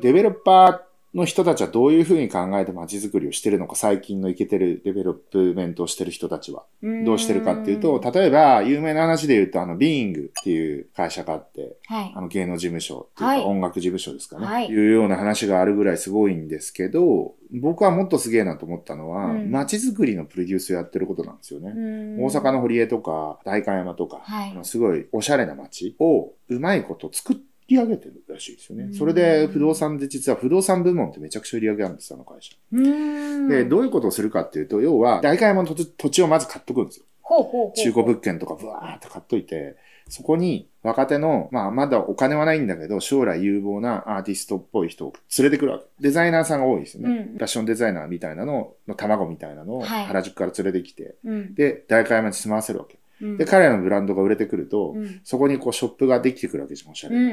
デベロッパーの人たちはどういうふうに考えて街づくりをしてるのか、最近のイケてるデベロップメントをしてる人たちは、どうしてるかっていうと、例えば、有名な話で言うと、あの、ビーイングっていう会社があって、はい、あの、芸能事務所っていうか、音楽事務所ですかね、はい、いうような話があるぐらいすごいんですけど、僕はもっとすげえなと思ったのは、街、うん、づくりのプロデュースをやってることなんですよね。大阪の堀江とか、代官山とか、はい、のすごいおしゃれな街をうまいこと作って、り上げてるらしいですよね。それで不動産で実は不動産部門ってめちゃくちゃ売り上げあるんですあの会社。で、どういうことをするかっていうと、要は、大会山の土地をまず買っとくんですよ。ほうほうほう中古物件とかブワーって買っといて、そこに若手の、まあまだお金はないんだけど、将来有望なアーティストっぽい人を連れてくるわけ。デザイナーさんが多いですよね。うん、ファッションデザイナーみたいなのの卵みたいなのを原宿から連れてきて、はい、で、大会まで住まわせるわけ。で、彼らのブランドが売れてくると、うん、そこにこうショップができてくるわけですん、おしゃれな、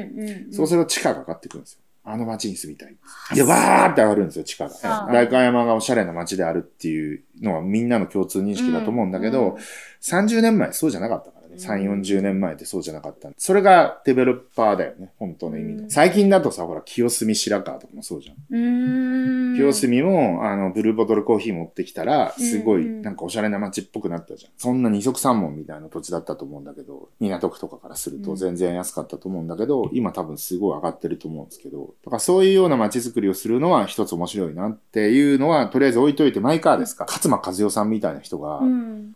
そうすると地下がかかってくるんですよ。あの街に住みたい。で、わーって上がるんですよ、地下が。代官山がおしゃれな街であるっていうのはみんなの共通認識だと思うんだけど、うん、30年前そうじゃなかったからね。3、40年前ってそうじゃなかった。それがデベロッパーだよね、本当の意味で。最近だとさ、ほら、清澄白河とかもそうじゃん。清澄も、あの、ブルーボトルコーヒー持ってきたら、すごい、なんかおしゃれな街っぽくなったじゃん。そんな二足三門みたいな土地だったと思うんだけど、港区とかからすると全然安かったと思うんだけど、今多分すごい上がってると思うんですけど、だからそういうような街づくりをするのは一つ面白いなっていうのは、とりあえず置いといて、マイカーですか勝間和代さんみたいな人が、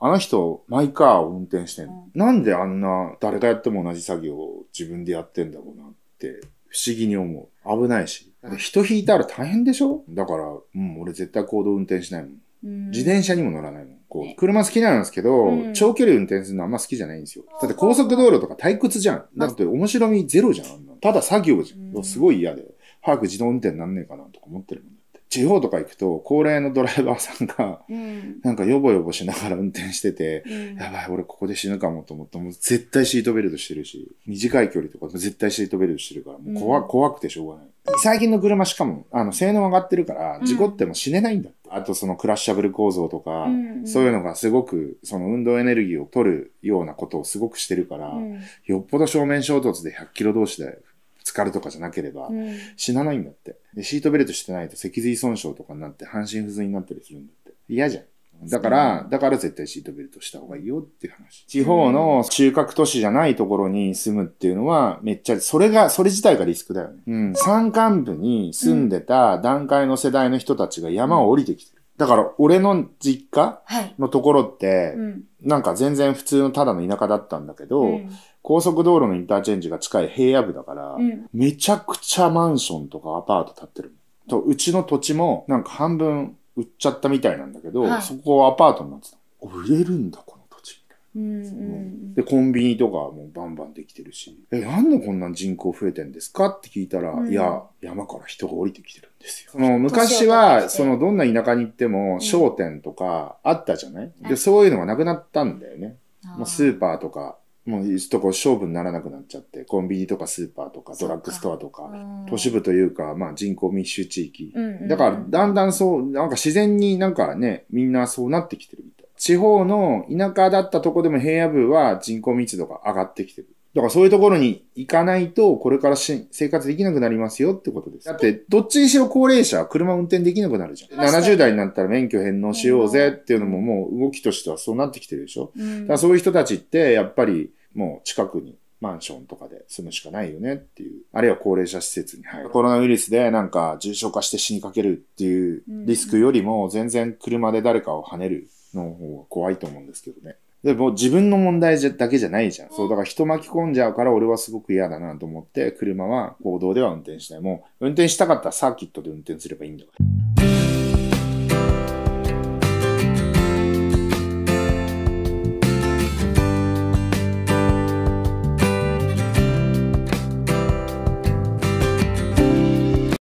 あの人、マイカーを運転してんの。なんであんな、誰がやっても同じ作業を自分でやってんだろうなって、不思議に思う。危ないし。だって人引いたら大変でしょだから、うん、俺絶対行動運転しないもん。うん、自転車にも乗らないもん。こう、車好きなんですけど、うん、長距離運転するのあんま好きじゃないんですよ。だって高速道路とか退屈じゃん。だって面白みゼロじゃん。ただ作業じゃん。すごい嫌で。早く自動運転なんねえかなとか思ってるもん。地方とか行くと、高齢のドライバーさんが、なんかヨボヨボしながら運転してて、うん、やばい、俺ここで死ぬかもと思って、もう絶対シートベルトしてるし、短い距離とか絶対シートベルトしてるから、もう怖うん、怖くてしょうがない。最近の車しかも、あの、性能上がってるから、事故っても死ねないんだって。うん、あとそのクラッシャブル構造とか、うんうん、そういうのがすごく、その運動エネルギーを取るようなことをすごくしてるから、うん、よっぽど正面衝突で100キロ同士で浸かるとかじゃなければ、死なないんだって。で、シートベルトしてないと脊髄損傷とかになって、半身不随になったりするんだって。嫌じゃん。だから、だから絶対シートベルトした方がいいよっていう話。地方の中核都市じゃないところに住むっていうのは、めっちゃ、それが、それ自体がリスクだよね。うん。山間部に住んでた段階の世代の人たちが山を降りてきてる。だから、俺の実家のところって、なんか全然普通のただの田舎だったんだけど、高速道路のインターチェンジが近い平野部だから、めちゃくちゃマンションとかアパート建ってる。と、うちの土地も、なんか半分売っちゃったみたいなんだけど、はい、そこはアパートになってた。売れるんだ、この土地。うんうん、で、コンビニとかもバンバンできてるし、え、なんでこんな人口増えてんですかって聞いたら、うん、いや、山から人が降りてきてるんですよ。その昔は、そのどんな田舎に行っても商店とかあったじゃない、うん、で、そういうのがなくなったんだよね。まあ、スーパーとかもういつとこ勝負にならなくなっちゃって、コンビニとかスーパーとかドラッグストアとか、都市部というか、まあ人口密集地域。だから、だんだんそう、なんか自然になんかね、みんなそうなってきてるみたい。地方の田舎だったとこでも平野部は人口密度が上がってきてる。だからそういうところに行かないと、これからし生活できなくなりますよってことです。だって、どっちにしろ高齢者は車運転できなくなるじゃん。70代になったら免許返納しようぜっていうのももう動きとしてはそうなってきてるでしょ。うん、だからそういう人たちって、やっぱり、もう近くにマンションとかで住むしかないよねっていう、あるいは高齢者施設に入る。コロナウイルスでなんか重症化して死にかけるっていうリスクよりも全然車で誰かを跳ねるの方が怖いと思うんですけどね。でも自分の問題だけじゃないじゃん。そう、だから人巻き込んじゃうから俺はすごく嫌だなと思って、車は行動では運転しない。もう運転したかったらサーキットで運転すればいいんだから。